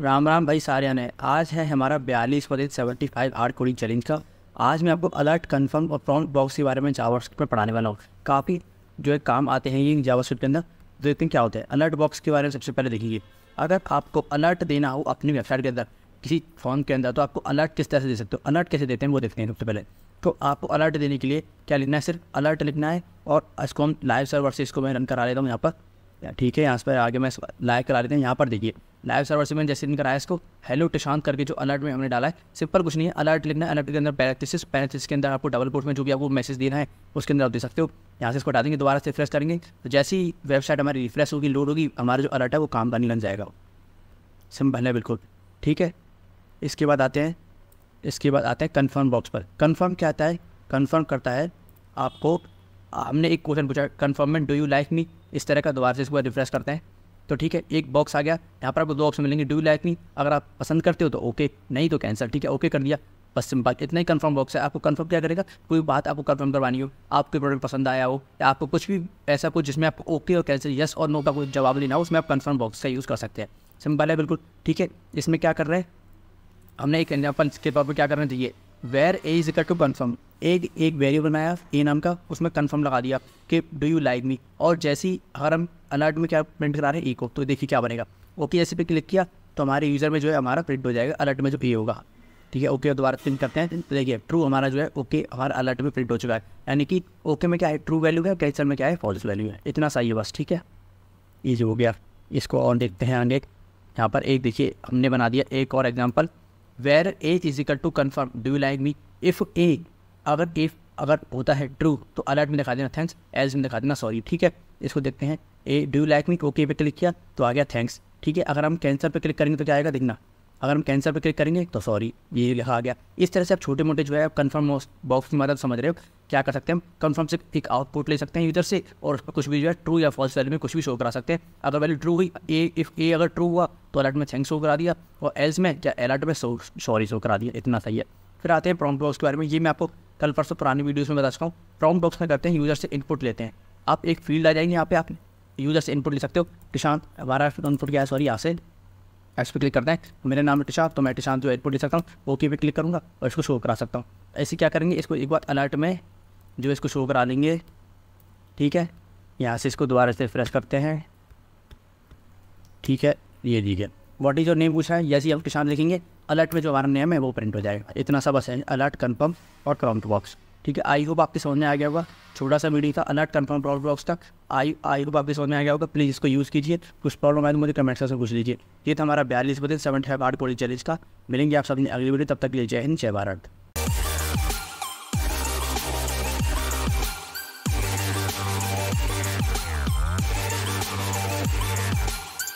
राम राम भाई सारे ने आज है हमारा बयालीस वर्ष seventy five hard coding challenge का आज मैं आपको अलर्ट कन्फर्म और प्रॉन्ट बॉक्स के बारे में जावर में पढ़ाने वाला हूँ काफ़ी जो है काम आते हैं ये जावास्क्रिप्ट के अंदर तो देखते हैं क्या होता है अलर्ट बॉक्स के बारे में सबसे पहले देखेंगे अगर आपको अलर्ट देना हो अपनी वेबसाइट के अंदर किसी फॉर्म के अंदर तो आपको अलर्ट किस तरह से दे सकते हो अलर्ट कैसे देते हैं वो देखते हैं सबसे पहले तो आपको अलर्ट देने के लिए क्या लिखना है सिर्फ अलर्ट लिखना है और इसको हम लाइव सर्वर से इसको मैं रन करा लेता हूँ यहाँ पर ठीक है यहाँ पर आगे मैं लाइव करा लेते हैं यहाँ पर देखिए लाइव सर्वर से मैंने जैसे दिन कराया इसको हेलो टिशांत करके जो अलर्ट में हमने डाला है सिंपल कुछ नहीं है अलर्ट लिखना है अलर्ट के अंदर पैरथिस पैरथिस के अंदर आपको डबल कोर्ट में जो भी आपको मैसेज देना है उसके अंदर आप दे सकते हो यहाँ से इसको हटा देंगे दोबारा से रिफ्रेश करेंगे तो जैसे ही वेबसाइट हमारी रिफ्रेश होगी लोड होगी हमारा जो अलर्ट है वो काम करने लग जाएगा सिंपल है बिल्कुल ठीक है इसके बाद आते हैं इसके बाद आते हैं कन्फर्म बॉक्स पर कन्फर्म क्या आता है कन्फर्म करता है आपको हमने एक क्वेश्चन पूछा कन्फर्मेंट डू यू लाइक मी इस तरह का दोबारा से इसको रिफ्रेश करते हैं तो ठीक है एक बॉक्स आ गया यहाँ पर आपको दो ऑप्शन मिलेंगे डू लाइक मी अगर आप पसंद करते हो तो ओके नहीं तो कैंसिल ठीक है ओके कर दिया बस सिंपल इतना ही कंफर्म बॉक्स है आपको कंफर्म क्या करेगा कोई बात आपको कंफर्म करवानी हो आपके प्रोडक्ट पसंद आया हो या आपको कुछ भी ऐसा कुछ जिसमें आपको ओके और कैंसिल यस और नो का कोई जवाब लेना हो उसमें आप कंफर्म बॉक्स का यूज़ कर सकते हैं सिंपल है बिल्कुल ठीक है इसमें क्या कर रहे हैं हमने एक एग्जाम्पल के तौर पर क्या करना चाहिए where a is equal to confirm एक एक वेरिएबल बनाया ए नाम का उसमें कन्फर्म लगा दिया कि डू यू लाइक मी और जैसे ही अगर हम अलर्ट में क्या प्रिंट करा रहे हैं ए को तो देखिए क्या बनेगा ओके ऐसे पे क्लिक किया तो हमारे यूज़र में जो है हमारा प्रिंट हो जाएगा अलर्ट में जो ए होगा ठीक है ओके दोबारा प्रिंट करते हैं तो देखिए ट्रू हमारा जो है ओके हमारा अलर्ट में प्रिंट हो चुका है यानी कि ओके में क्या है ट्रू वैल्यू है कैंसर में क्या है फॉल्स वैल्यू है इतना सही है बस ठीक है ईजी हो गया इसको और देखते हैं आगे यहाँ पर एक देखिए हमने बना दिया एक और example where age is equal to confirm do you like me if a अगर इफ अगर होता है ट्रू तो अलर्ट में दिखा देना थैंक्स एज में दिखा देना सॉरी ठीक है इसको देखते हैं ए do you like me okay पे क्लिक किया तो आ गया थैंक्स ठीक है अगर हम कैंसर पे क्लिक करेंगे तो क्या आएगा देखना अगर हम कैंसिल पर क्लिक करेंगे तो सॉरी ये लिखा आ गया इस तरह से आप छोटे मोटे जो है आप कन्फर्म बॉक्स की मदद समझ रहे हो क्या कर सकते हैं हम कन्फर्म से एक आउटपुट ले सकते हैं यूजर से और कुछ भी जो है ट्रू या फॉल्स वैल्यू में कुछ भी शो करा सकते हैं अगर वैल्यू ट्रू हुई ए इफ ए अगर ट्रू हुआ तो अलर्ट में थैंक शो करा दिया और एल्स में क्या अलर्ट में सो सॉरी शो करा दिया इतना सही है फिर आते हैं प्रॉम्प्ट बॉक्स के बारे में ये मैं आपको कल परसों पुरानी वीडियोस में बता चुका हूँ प्रॉम्प्ट बॉक्स में करते हैं यूजर से इनपुट लेते हैं आप एक फील्ड आ जाएंगे यहाँ पे आप यूजर से इनपुट ले सकते हो किसान हमारा इनपुट क्या है सॉरी यहाँ से ऐस पे क्लिक करते हैं मेरा नाम टिशा तो मैं टिशांत जो एयरपोर्ट ले सकता हूँ ओके पे क्लिक करूँगा और इसको शो करा सकता हूँ ऐसे क्या करेंगे इसको एक बार अलर्ट में जो इसको शो करा लेंगे ठीक है यहाँ से इसको दोबारा से फ्रेश करते हैं ठीक है ये ठीक है वॉट इज़ योर नेम पूछा है ही हम टिशांत लिखेंगे अलर्ट में जो हमारा नेम है वो प्रिंट हो जाएगा इतना सा बस है अलर्ट कन्फर्म और क्राउंट बॉक्स ठीक है आई होप आपके समझ में आ गया होगा छोटा सा वीडियो था अलर्ट कन्फर्म प्रॉब्लम ब्लॉक्स तक आई आई होप आपके समझ में आ गया होगा प्लीज़ इसको यूज़ कीजिए कुछ प्रॉब्लम आए तो मुझे कमेंट सेक्शन पूछ लीजिए ये था हमारा बयालीस बजे सेवन फाइव आठ कॉलेज चैलेंज का मिलेंगे आप सब अगली वीडियो तब तक के लिए जय हिंद जय भारत